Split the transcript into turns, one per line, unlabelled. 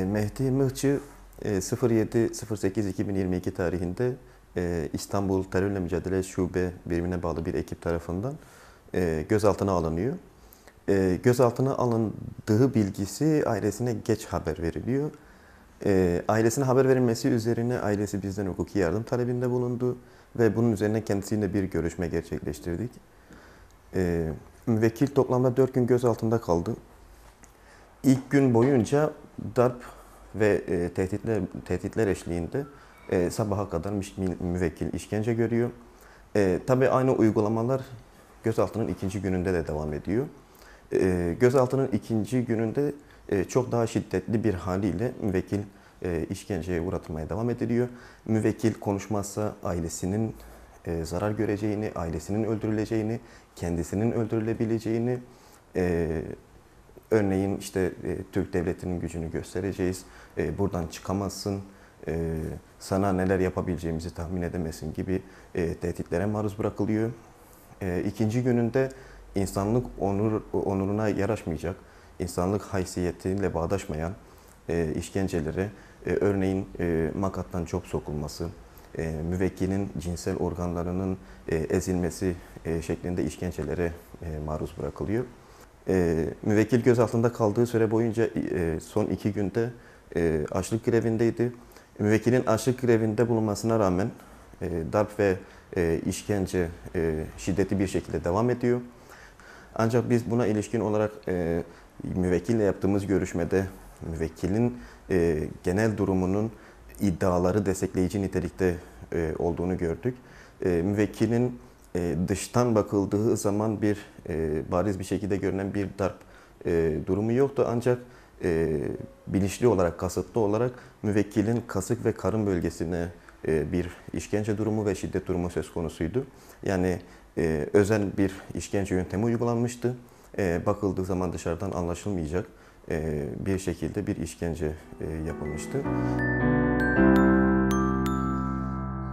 E, Mehdi Mıhçı 07-08-2022 e, tarihinde e, İstanbul Terörle Mücadele Şube birimine bağlı bir ekip tarafından gözaltına alınıyor. Gözaltına alındığı bilgisi ailesine geç haber veriliyor. Ailesine haber verilmesi üzerine ailesi bizden hukuki yardım talebinde bulundu ve bunun üzerine kendisiyle bir görüşme gerçekleştirdik. Müvekkil toplamda 4 gün gözaltında kaldı. İlk gün boyunca darp ve e, tehditler tehditler eşliğinde e, sabaha kadar müvekkil işkence görüyor. E, tabii aynı uygulamalar gözaltının ikinci gününde de devam ediyor. E, gözaltının ikinci gününde e, çok daha şiddetli bir haliyle müvekkil e, işkenceye uğratılmaya devam ediliyor. Müvekkil konuşmazsa ailesinin e, zarar göreceğini, ailesinin öldürüleceğini, kendisinin öldürülebileceğini, e, Örneğin işte e, Türk devletinin gücünü göstereceğiz. E, buradan çıkamazsın. E, sana neler yapabileceğimizi tahmin edemesin gibi e, tehditlere maruz bırakılıyor. E, ikinci gününde insanlık onur onuruna yaraşmayacak, insanlık haysiyetiyle bağdaşmayan e, işkenceleri, e, örneğin e, makattan çöp sokulması, e, müvekkilin cinsel organlarının e, ezilmesi e, şeklinde işkencelere e, maruz bırakılıyor. E, müvekkil gözaltında kaldığı süre boyunca e, son iki günde e, açlık grevindeydi. Müvekkilin açlık grevinde bulunmasına rağmen e, darp ve e, işkence e, şiddeti bir şekilde devam ediyor. Ancak biz buna ilişkin olarak e, müvekkille yaptığımız görüşmede müvekkilin e, genel durumunun iddiaları destekleyici nitelikte e, olduğunu gördük. E, müvekkilin e, dıştan bakıldığı zaman bir e, bariz bir şekilde görünen bir darp e, durumu yoktu. Ancak e, bilinçli olarak, kasıtlı olarak müvekkilin kasık ve karın bölgesine e, bir işkence durumu ve şiddet durumu söz konusuydu. Yani e, özel bir işkence yöntemi uygulanmıştı. E, bakıldığı zaman dışarıdan anlaşılmayacak e, bir şekilde bir işkence e, yapılmıştı.